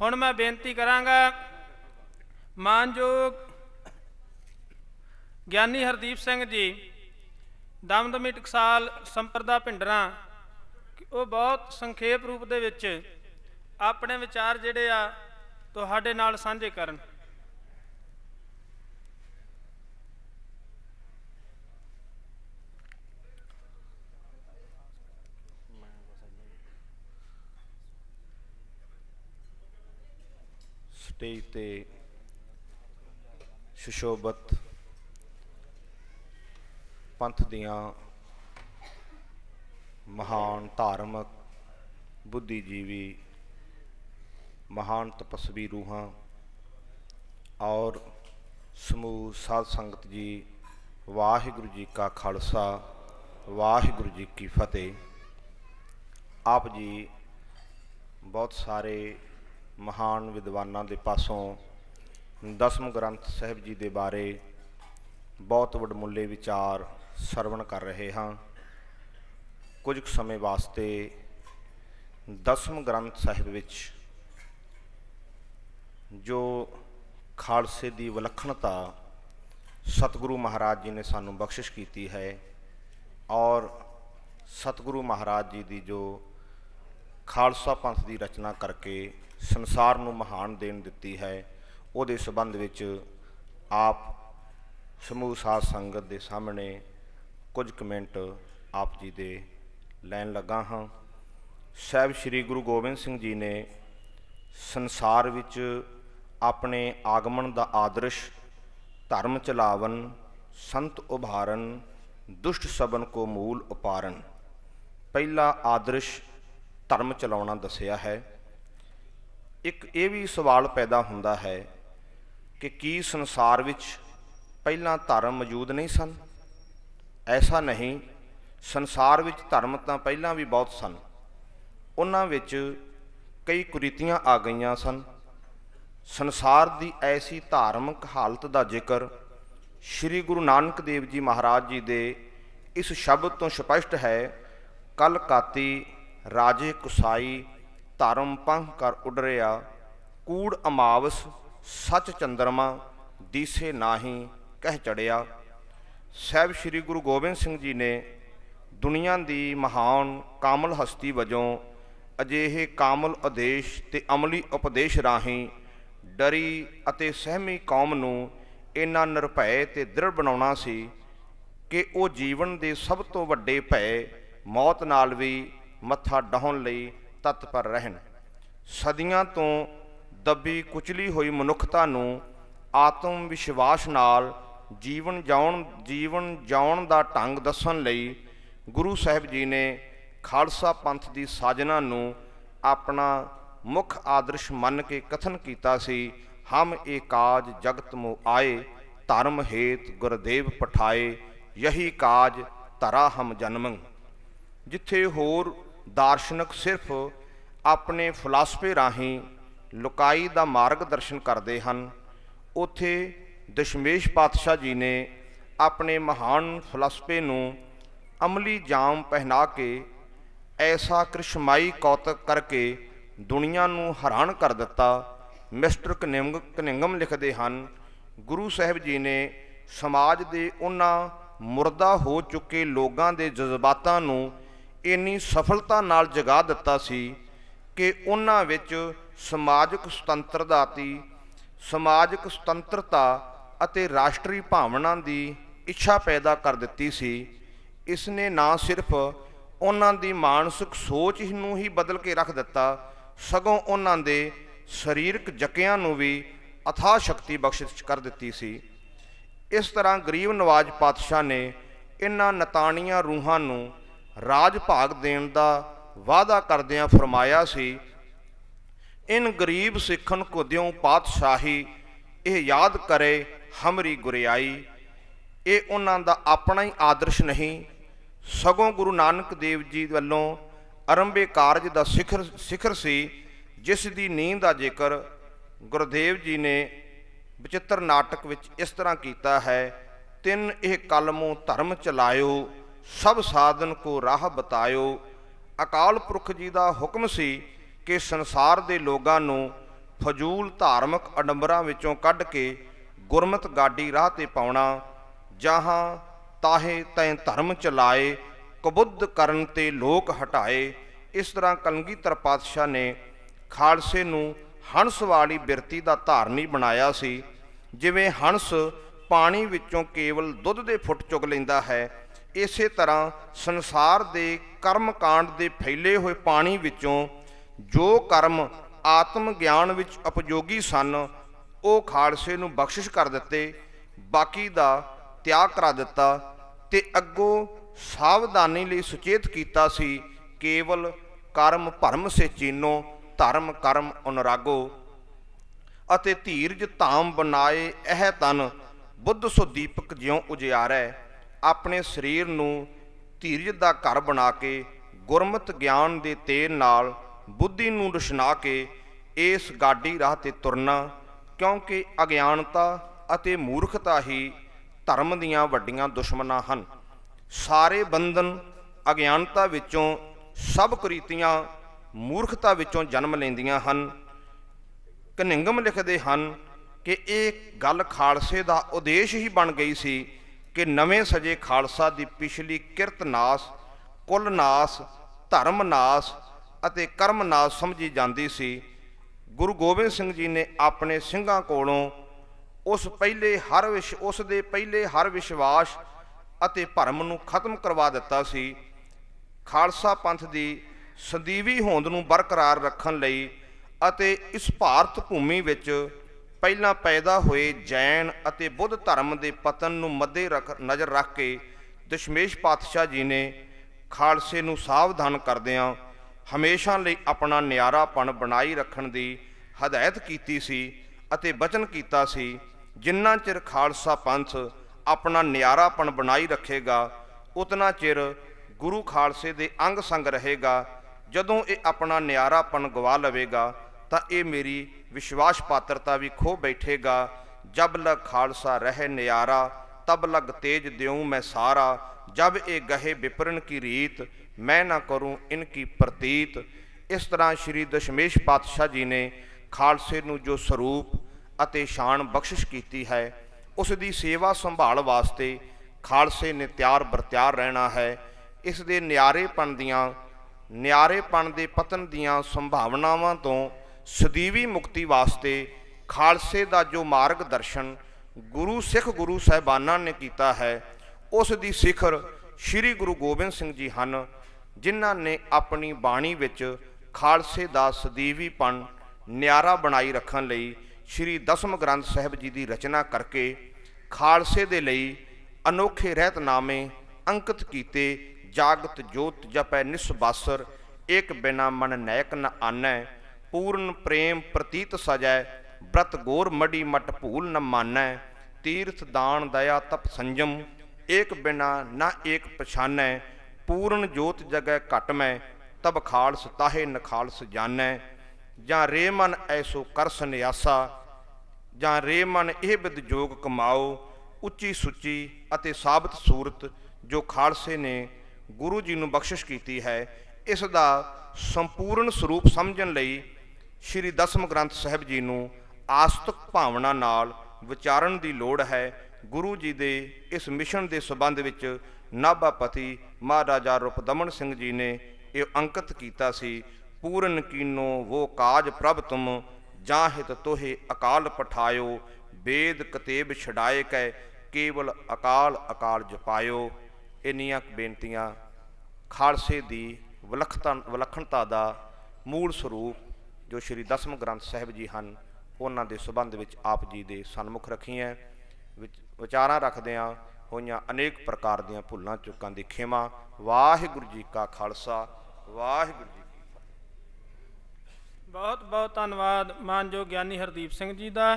ਹੁਣ ਮੈਂ ਬੇਨਤੀ ਕਰਾਂਗਾ ਮਾਨਯੋਗ ਗਿਆਨੀ ਹਰਦੀਪ ਸਿੰਘ ਜੀ ਦਮਦਮੀ ਟਕਸਾਲ ਸੰਪਰਦਾ ਪਿੰਡਰਾ ਉਹ ਬਹੁਤ ਸੰਖੇਪ ਰੂਪ ਦੇ ਵਿੱਚ ਆਪਣੇ ਵਿਚਾਰ ਜਿਹੜੇ ਆ ਤੁਹਾਡੇ ਨਾਲ ਸਾਂਝੇ ਕਰਨ ਸਟੇਜ ਤੇ ਸ਼ਿਸ਼ੋਬਤ ਪੰਥ ਦੀਆਂ ਮਹਾਨ ਧਾਰਮਿਕ ਬੁੱਧੀਜੀਵੀ ਮਹਾਨ ਤਪਸਵੀ ਰੂਹਾਂ ਔਰ ਸਮੂਹ ਸਾਧ ਸੰਗਤ ਜੀ ਵਾਹਿਗੁਰੂ ਜੀ ਕਾ ਖਾਲਸਾ ਵਾਹਿਗੁਰੂ ਜੀ ਕੀ ਫਤਿਹ ਆਪ ਜੀ ਬਹੁਤ ਸਾਰੇ ਮਹਾਨ ਵਿਦਵਾਨਾਂ ਦੇ ਪਾਸੋਂ ਦਸਮ ਗ੍ਰੰਥ ਸਾਹਿਬ ਜੀ ਦੇ ਬਾਰੇ ਬਹੁਤ ਵੱਡਮੁੱਲੇ ਵਿਚਾਰ ਸਰਵਣ ਕਰ ਰਹੇ ਹਾਂ ਕੁਝ ਕੁ ਸਮੇਂ ਵਾਸਤੇ ਦਸਮ ਗ੍ਰੰਥ ਸਾਹਿਬ ਵਿੱਚ ਜੋ ਖਾਲਸੇ ਦੀ ਵਿਲੱਖਣਤਾ ਸਤਿਗੁਰੂ ਮਹਾਰਾਜ ਜੀ ਨੇ ਸਾਨੂੰ ਬਖਸ਼ਿਸ਼ ਕੀਤੀ ਹੈ ਔਰ ਸਤਿਗੁਰੂ ਮਹਾਰਾਜ ਜੀ ਦੀ ਜੋ ਖਾਲਸਾ ਪੰਥ ਦੀ ਰਚਨਾ ਕਰਕੇ ਸੰਸਾਰ ਨੂੰ ਮਹਾਨ ਦੇਣ ਦਿੱਤੀ ਹੈ ਉਹਦੇ ਸਬੰਧ ਵਿੱਚ ਆਪ ਸਮੂਹ ਸਾਧ ਸੰਗਤ ਦੇ ਸਾਹਮਣੇ ਕੁਝ ਕਮੈਂਟ ਆਪ ਜੀ ਦੇ ਲੈਣ ਲੱਗਾ ਹਾਂ ਸਾਹਿਬ ਸ੍ਰੀ ਗੁਰੂ ਗੋਬਿੰਦ ਸਿੰਘ ਜੀ ਨੇ ਸੰਸਾਰ ਵਿੱਚ ਆਪਣੇ ਆਗਮਨ ਦਾ ਆਦਰਸ਼ ਧਰਮ ਚਲਾਵਨ ਸੰਤ ਉਭਾਰਨ ਦੁਸ਼ਟ ਸਬਨ ਕੋ ਮੂਲ ਉਪਾਰਨ ਪਹਿਲਾ ਆਦਰਸ਼ ਧਰਮ ਚਲਾਉਣਾ ਦੱਸਿਆ ਹੈ ਇੱਕ ਇਹ ਵੀ ਸਵਾਲ ਪੈਦਾ ਹੁੰਦਾ ਹੈ ਕਿ ਕੀ ਸੰਸਾਰ ਵਿੱਚ ਪਹਿਲਾਂ ਧਰਮ ਮੌਜੂਦ ਨਹੀਂ ਸਨ ਐਸਾ ਨਹੀਂ ਸੰਸਾਰ ਵਿੱਚ ਧਰਮ ਤਾਂ ਪਹਿਲਾਂ ਵੀ ਬਹੁਤ ਸਨ ਉਹਨਾਂ ਵਿੱਚ ਕਈ ਕੁਰੀਤੀਆਂ ਆ ਗਈਆਂ ਸਨ ਸੰਸਾਰ ਦੀ ਐਸੀ ਧਾਰਮਿਕ ਹਾਲਤ ਦਾ ਜ਼ਿਕਰ ਸ੍ਰੀ ਗੁਰੂ ਨਾਨਕ ਦੇਵ ਜੀ ਮਹਾਰਾਜ ਜੀ ਦੇ ਇਸ ਸ਼ਬਦ ਤੋਂ ਸਪਸ਼ਟ ਹੈ ਕਲ ਕਾਤੀ ਰਾਜੇ ਕੁਸਾਈ ਧਰਮ ਪੰਖ ਕਰ ਉਡਰਿਆ ਕੂੜ ਅਮਾਵਸ ਸਚ ਚੰਦਰਮਾ ਦੀਸੇ ਨਾਹੀ ਕਹਿ ਚੜਿਆ ਸਹਿਬ ਸ੍ਰੀ ਗੁਰੂ ਗੋਬਿੰਦ ਸਿੰਘ ਜੀ ਨੇ ਦੁਨੀਆ ਦੀ ਮਹਾਨ ਕਾਮਲ ਹਸਤੀ ਵਜੋਂ ਅਜਿਹੇ ਕਾਮਲ ਆਦੇਸ਼ ਤੇ ਅਮਲੀ ਉਪਦੇਸ਼ ਰਾਹੀਂ ਡਰੀ ਅਤੇ ਸਹਿਮੀ ਕੌਮ ਨੂੰ ਇਨਾ ਨਿਰਭੈ ਤੇ ਦ੍ਰਿੜ ਬਣਾਉਣਾ ਸੀ ਕਿ ਉਹ ਜੀਵਨ ਦੇ ਸਭ ਤੋਂ ਵੱਡੇ ਭੈ ਮੌਤ ਨਾਲ ਵੀ ਮੱਥਾ ਡਹਾਉਣ ਲਈ ਤਤਪਰ ਰਹਿਣ ਸਦੀਆਂ ਤੋਂ ਦੱਬੀ ਕੁਚਲੀ ਹੋਈ ਮਨੁੱਖਤਾ ਨੂੰ ਆਤਮ ਵਿਸ਼ਵਾਸ ਨਾਲ ਜੀਵਨ ਜਾਉਣ ਜੀਵਨ ਜਾਉਣ ਦਾ ਢੰਗ ਦੱਸਣ ਲਈ ਗੁਰੂ ਸਾਹਿਬ ਜੀ ਨੇ ਖਾਲਸਾ ਪੰਥ ਦੀ ਸਾਜਨਾ ਨੂੰ ਆਪਣਾ ਮੁੱਖ ਆਦਰਸ਼ ਮੰਨ ਕੇ ਕਥਨ ਕੀਤਾ ਸੀ ਹਮ ਏਕਾਜ ਜਗਤ ਮੋ ਆਏ ਧਰਮ ਹੇਤ ਗੁਰਦੇਵ ਪਠਾਏ ਯਹੀ ਕਾਜ ਤਰਾ ਹਮ ਜਨਮੰ ਜਿੱਥੇ ਹੋਰ ਦਾਰਸ਼ਨਿਕ ਸਿਰਫ ਆਪਣੇ ਫਲਸਫੇ ਰਾਹੀਂ ਲੁਕਾਈ ਦਾ ਮਾਰਗ ਦਰਸ਼ਨ ਕਰਦੇ ਹਨ ਉਥੇ ਦਸ਼ਮੇਸ਼ ਪਾਤਸ਼ਾਹ ਜੀ ਨੇ ਆਪਣੇ ਮਹਾਨ ਫਲਸਫੇ ਨੂੰ ਅਮਲੀ ਜਾਮ ਪਹਿਨਾ ਕੇ ਐਸਾ ਕ੍ਰਿਸ਼ਮਾਈ ਕੌਤਕ ਕਰਕੇ ਦੁਨੀਆ ਨੂੰ ਹੈਰਾਨ ਕਰ ਦਿੱਤਾ ਮਿਸਟਰ ਕਨਿੰਗ ਕਨਿੰਗਮ ਲਿਖਦੇ ਹਨ ਗੁਰੂ ਸਾਹਿਬ ਜੀ ਨੇ ਸਮਾਜ ਦੇ ਉਹਨਾਂ ਮੁਰਦਾ ਹੋ ਚੁੱਕੇ ਲੋਕਾਂ ਦੇ ਜਜ਼ਬਾਤਾਂ ਨੂੰ ਇੰਨੀ ਸਫਲਤਾ ਨਾਲ ਜਗਾ ਦਿੱਤਾ ਸੀ ਕਿ ਉਹਨਾਂ ਵਿੱਚ ਸਮਾਜਿਕ ਸੁਤੰਤਰਤਾ ਦੀ ਸਮਾਜਿਕ ਸੁਤੰਤਰਤਾ ਅਤੇ ਰਾਸ਼ਟਰੀ ਭਾਵਨਾ ਦੀ ਇੱਛਾ ਪੈਦਾ ਕਰ ਦਿੱਤੀ ਸੀ ਇਸ ਨੇ ਨਾ ਸਿਰਫ ਉਹਨਾਂ ਦੀ ਮਾਨਸਿਕ ਸੋਚ ਨੂੰ ਹੀ ਬਦਲ ਕੇ ਰੱਖ ਦਿੱਤਾ ਸਗੋਂ ਉਹਨਾਂ ਦੇ ਸਰੀਰਕ ਜਕਿਆਂ ਨੂੰ ਵੀ ਅਥਾ ਸ਼ਕਤੀ ਬਖਸ਼ਿਸ਼ ਕਰ ਦਿੱਤੀ ਸੀ ਇਸ ਤਰ੍ਹਾਂ ਗਰੀਬ ਨਵਾਜ ਪਾਤਸ਼ਾਹ ਨੇ ਇਹਨਾਂ ਨਤਾਣੀਆਂ ਰੂਹਾਂ ਨੂੰ ਰਾਜ ਭਾਗ ਦੇਣ ਦਾ ਵਾਅਦਾ ਕਰਦਿਆਂ ਫਰਮਾਇਆ ਸੀ ਇਨ ਗਰੀਬ ਸਿੱਖਨ ਕੋ ਦਿਉ ਪਾਤਸ਼ਾਹੀ ਇਹ ਯਾਦ ਕਰੇ ਹਮਰੀ ਗੁਰਿਆਈ ਇਹ ਉਹਨਾਂ ਦਾ ਆਪਣਾ ਹੀ ਆਦਰਸ਼ ਨਹੀਂ ਸਗੋਂ ਗੁਰੂ ਨਾਨਕ ਦੇਵ ਜੀ ਵੱਲੋਂ ਅਰੰਭੇ ਕਾਰਜ ਦਾ ਸਿਖਰ ਸਿਖਰ ਸੀ ਜਿਸ ਦੀ ਨੀਂਹ ਦਾ ਜ਼ਿਕਰ ਗੁਰਦੇਵ ਜੀ ਨੇ ਵਿਚਿੱਤਰ ਨਾਟਕ ਵਿੱਚ ਇਸ ਤਰ੍ਹਾਂ ਕੀਤਾ ਹੈ ਤਿੰਨ ਇਹ ਕਲਮੋਂ ਧਰਮ ਚਲਾਇਓ ਸਭ ਸਾਧਨ ਕੋ ਰਾਹ ਬਤਾਇਓ ਅਕਾਲ ਪੁਰਖ ਜੀ ਦਾ ਹੁਕਮ ਸੀ ਕਿ ਸੰਸਾਰ ਦੇ ਲੋਕਾਂ ਨੂੰ ਫਜ਼ੂਲ ਧਾਰਮਿਕ ਅਡੰਬਰਾਂ ਵਿੱਚੋਂ ਕੱਢ ਕੇ ਗੁਰਮਤ ਗਾਡੀ ਰਾਹ ਤੇ ਪਾਉਣਾ ਜਹਾਂ ਤਾਹੇ ਤੈ ਧਰਮ ਚਲਾਏ ਕਬੁੱਧ ਕਰਨ ਤੇ ਲੋਕ ਹਟਾਏ ਇਸ ਤਰ੍ਹਾਂ ਕਲਗੀਧਰ ਪਾਤਸ਼ਾਹ ਨੇ ਖਾਲਸੇ ਨੂੰ ਹੰਸ ਵਾਲੀ ਬਿਰਤੀ ਦਾ ਧਾਰਨੀ ਬਣਾਇਆ ਸੀ ਜਿਵੇਂ ਹੰਸ ਪਾਣੀ ਵਿੱਚੋਂ ਕੇਵਲ ਦੁੱਧ ਦੇ ਫੁੱਟ ਚੁਗ ਲੈਂਦਾ ਹੈ ਇਸੇ ਤਰ੍ਹਾਂ ਸੰਸਾਰ ਦੇ ਕਰਮ ਕਾਂਡ ਦੇ ਫੈਲੇ ਹੋਏ ਪਾਣੀ ਵਿੱਚੋਂ ਜੋ ਕਰਮ ਆਤਮ ਗਿਆਨ ਵਿੱਚ ਉਪਯੋਗੀ ਸਨ ਉਹ ਖਾਲਸੇ ਨੂੰ ਬਖਸ਼ਿਸ਼ ਕਰ ਦਿੱਤੇ ਬਾਕੀ ਦਾ ਤਿਆਗ ਕਰਾ ਦਿੱਤਾ ਤੇ ਅੱਗੋਂ ਸਾਵਧਾਨੀ ਲਈ ਸੁਚੇਤ ਕੀਤਾ ਸੀ ਕੇਵਲ ਕਰਮ ਭਰਮ ਸੇ ਚੀਨੋ ਧਰਮ ਕਰਮ ਅਨਰਾਗੋ ਅਤੇ ਧੀਰਜ ਧਾਮ ਬਣਾਏ ਇਹ ਤਨ ਬੁੱਧ ਸੋ ਦੀਪਕ ਜਿਉ ਉਜਿਆਰੈ ਆਪਣੇ ਸਰੀਰ ਨੂੰ ਧੀਰਜ ਦਾ ਘਰ ਬਣਾ ਕੇ ਗੁਰਮਤ ਗਿਆਨ ਦੇ ਤੇਲ ਨਾਲ ਬੁੱਧੀ ਨੂੰ ਰੁਸ਼ਨਾ ਕੇ ਇਸ ਗਾਡੀ ਰਾਹ ਤੇ ਤੁਰਨਾ ਕਿਉਂਕਿ ਅਗਿਆਨਤਾ ਅਤੇ ਮੂਰਖਤਾ ਹੀ ਧਰਮ ਦੀਆਂ ਵੱਡੀਆਂ ਦੁਸ਼ਮਣਾਂ ਹਨ ਸਾਰੇ ਬੰਧਨ ਅਗਿਆਨਤਾ ਵਿੱਚੋਂ ਸਭ ਕ੍ਰੀਤੀਆਂ ਮੂਰਖਤਾ ਵਿੱਚੋਂ ਜਨਮ ਲੈਂਦੀਆਂ ਹਨ ਕਨਿੰਗਮ ਲਿਖਦੇ ਹਨ ਕਿ ਇਹ ਗੱਲ ਖਾਲਸੇ ਦਾ ਉਦੇਸ਼ ਹੀ ਬਣ ਗਈ ਸੀ ਕਿ ਨਵੇਂ ਸਜੇ ਖਾਲਸਾ ਦੀ ਪਿਛਲੀ ਕਿਰਤ ਨਾਸ ਕੁੱਲ ਨਾਸ ਧਰਮ ਨਾਸ ਅਤੇ ਕਰਮ ਨਾਸ ਸਮਝੀ ਜਾਂਦੀ ਸੀ ਗੁਰੂ ਗੋਬਿੰਦ ਸਿੰਘ ਜੀ ਨੇ ਆਪਣੇ ਸਿੰਘਾਂ ਕੋਲੋਂ ਉਸ ਪਹਿਲੇ ਹਰ ਵਿਸ਼ ਉਸ ਦੇ ਪਹਿਲੇ ਹਰ ਵਿਸ਼ਵਾਸ ਅਤੇ ਭਰਮ ਨੂੰ ਖਤਮ ਕਰਵਾ ਦਿੱਤਾ ਸੀ ਖਾਲਸਾ ਪੰਥ ਦੀ ਸੰਦੀਵੀ ਹੋਂਦ ਨੂੰ ਬਰਕਰਾਰ ਰੱਖਣ ਲਈ ਅਤੇ ਇਸ ਭਾਰਤ ਭੂਮੀ ਵਿੱਚ ਪਹਿਲਾਂ ਪੈਦਾ ਹੋਏ ਜੈਨ ਅਤੇ ਬੁੱਧ ਧਰਮ ਦੇ ਪਤਨ ਨੂੰ ਮੱਦੇ ਨਜ਼ਰ ਰੱਖ ਕੇ ਦਸ਼ਮੇਸ਼ ਪਾਤਸ਼ਾਹ ਜੀ ਨੇ ਖਾਲਸੇ ਨੂੰ ਸਾਵਧਾਨ ਕਰਦਿਆਂ ਹਮੇਸ਼ਾ ਲਈ ਆਪਣਾ ਨਿਆਰਾਪਣ ਬਣਾਈ ਰੱਖਣ ਦੀ ਹਦਾਇਤ ਕੀਤੀ ਸੀ ਅਤੇ ਬਚਨ ਕੀਤਾ ਸੀ ਜਿੰਨਾ ਚਿਰ ਖਾਲਸਾ ਪੰਥ ਆਪਣਾ ਨਿਆਰਾਪਣ ਬਣਾਈ ਰੱਖੇਗਾ ਉਤਨਾ ਚਿਰ ਗੁਰੂ ਖਾਲਸੇ ਦੇ ਅੰਗ ਸੰਗ ਰਹੇਗਾ ਜਦੋਂ ਇਹ ਆਪਣਾ ਨਿਆਰਾਪਣ ਗਵਾ ਲਵੇਗਾ ਤਾਂ ਇਹ ਮੇਰੀ ਵਿਸ਼ਵਾਸ ਪਾਤਰਤਾ ਵੀ ਖੋ ਬੈਠੇਗਾ ਜਬ ਲਗ ਖਾਲਸਾ ਰਹੇ ਨਿਆਰਾ ਤਬ ਲਗ ਤੇਜ ਦਿਉ ਮੈਂ ਸਾਰਾ ਜਬ ਇਹ ਗਹੇ ਵਿਪਰਨ ਕੀ ਰੀਤ ਮੈਂ ਨਾ ਕਰੂੰ ਕੀ ਪ੍ਰਤੀਤ ਇਸ ਤਰ੍ਹਾਂ ਸ਼੍ਰੀ ਦਸ਼ਮੇਸ਼ ਪਾਤਸ਼ਾਹ ਜੀ ਨੇ ਖਾਲਸੇ ਨੂੰ ਜੋ ਸਰੂਪ ਅਤੇ ਸ਼ਾਨ ਬਖਸ਼ਿਸ਼ ਕੀਤੀ ਹੈ ਉਸ ਦੀ ਸੇਵਾ ਸੰਭਾਲ ਵਾਸਤੇ ਖਾਲਸੇ ਨੇ ਤਿਆਰ ਬਰਤਿਆਰ ਰਹਿਣਾ ਹੈ ਇਸ ਦੇ ਨਿਆਰੇਪਣ ਦੀਆਂ ਨਿਆਰੇਪਣ ਦੇ ਪਤਨ ਦੀਆਂ ਸੰਭਾਵਨਾਵਾਂ ਤੋਂ ਸਦੀਵੀ ਮੁਕਤੀ ਵਾਸਤੇ ਖਾਲਸੇ ਦਾ ਜੋ ਮਾਰਗ ਦਰਸ਼ਨ ਗੁਰੂ ਸਿੱਖ ਗੁਰੂ ਸਾਹਿਬਾਨਾਂ ਨੇ ਕੀਤਾ ਹੈ ਉਸ ਦੀ ਸਿਖਰ ਸ੍ਰੀ ਗੁਰੂ ਗੋਬਿੰਦ ਸਿੰਘ ਜੀ ਹਨ ਜਿਨ੍ਹਾਂ ਨੇ ਆਪਣੀ ਬਾਣੀ ਵਿੱਚ ਖਾਲਸੇ ਦਾ ਸਦੀਵੀਪਣ ਨਿਆਰਾ ਬਣਾਈ ਰੱਖਣ ਲਈ ਸ੍ਰੀ ਦਸਮ ਗ੍ਰੰਥ ਸਾਹਿਬ ਜੀ ਦੀ ਰਚਨਾ ਕਰਕੇ ਖਾਲਸੇ ਦੇ ਲਈ ਅਨੋਖੇ ਰਹਿਤਨਾਮੇ ਅੰਕਿਤ ਕੀਤੇ ਜਾਗਤ ਜੋਤ ਜਪੈ ਨਿਸਬਾਸਰ ਇੱਕ ਬਿਨਾ ਮਨ ਨਾਇਕ ਨ ਆਨੈ ਪੂਰਨ ਪ੍ਰੇਮ ਪ੍ਰਤੀਤ ਸਜੈ ਬ੍ਰਤ ਗੋਰ ਮੜੀ ਮਟ ਭੂਲ ਨ ਮਾਨੈ ਤੀਰਥ ਦਾਨ ਦਇਆ ਤਪ ਸੰਜਮ ਏਕ ਬਿਨਾ ਨਾ ਏਕ ਪਛਾਨੈ ਪੂਰਨ ਜੋਤ ਜਗੈ ਘਟ ਮੈਂ ਤਬ ਖਾਲਸ ਤਾਹੇ ਨਖਾਲਸ ਜਾਣੈ ਜਾਂ ਰੇ ਮਨ ਐਸੋ ਕਰ ਸੰਿਆਸਾ ਜਾਂ ਰੇ ਮਨ ਇਹ ਬਿਦ ਜੋਗ ਕਮਾਓ ਉੱਚੀ ਸੁੱਚੀ ਅਤੇ ਸਾਬਤ ਸੂਰਤ ਜੋ ਖਾਲਸੇ ਨੇ ਗੁਰੂ ਜੀ ਨੂੰ ਬਖਸ਼ਿਸ਼ ਕੀਤੀ ਹੈ ਇਸ ਦਾ ਸੰਪੂਰਨ ਸਰੂਪ ਸਮਝਣ ਲਈ ਸ਼੍ਰੀ ਦਸਮ ਗ੍ਰੰਥ ਸਾਹਿਬ ਜੀ ਨੂੰ ਆਸਤਿਕ ਭਾਵਨਾ ਨਾਲ ਵਿਚਾਰਨ ਦੀ ਲੋੜ ਹੈ ਗੁਰੂ ਜੀ ਦੇ ਇਸ ਮਿਸ਼ਨ ਦੇ ਸਬੰਧ ਵਿੱਚ ਨਾਭਾਪਤੀ ਮਹਾਰਾਜਾ ਰੁਪਦਮਨ ਸਿੰਘ ਜੀ ਨੇ ਇਹ ਅੰਕਿਤ ਕੀਤਾ ਸੀ ਪੂਰਨ ਕੀਨੋ ਵੋ ਕਾਜ ਪ੍ਰਭ ਤੁਮ ਜਾਂ ਹਿਤ ਤੋਹੇ ਅਕਾਲ ਪਠਾਇਓ ਬੇਦ ਕਤੇਬ ਛਡਾਏ ਕੈ ਕੇਵਲ ਅਕਾਲ ਅਕਾਲ ਜਪਾਇਓ ਇਨੀਆਂ ਬੇਨਤੀਆਂ ਖਾਲਸੇ ਦੀ ਵਿਲਖਣਤਾ ਦਾ ਮੂਲ ਸਰੂਪ ਜੋ ਸ਼੍ਰੀ ਦਸਮ ਗ੍ਰੰਥ ਸਾਹਿਬ ਜੀ ਹਨ ਉਹਨਾਂ ਦੇ ਸਬੰਧ ਵਿੱਚ ਆਪ ਜੀ ਦੇ ਸਨਮੁਖ ਰੱਖੀਆਂ ਵਿਚਾਰਾਂ ਰੱਖਦਿਆਂ ਹੋਈਆਂ ਅਨੇਕ ਪ੍ਰਕਾਰ ਦੀਆਂ ਭੁੱਲਾਂ ਚੁੱਕਾਂ ਦੀ ਖਿਮਾ ਵਾਹਿਗੁਰੂ ਜੀ ਕਾ ਖਾਲਸਾ ਵਾਹਿਗੁਰੂ ਜੀ ਕੀ ਫਤਿਹ ਬਹੁਤ ਬਹੁਤ ਧੰਨਵਾਦ ਮਾਨਯੋਗ ਗਿਆਨੀ ਹਰਦੀਪ ਸਿੰਘ ਜੀ ਦਾ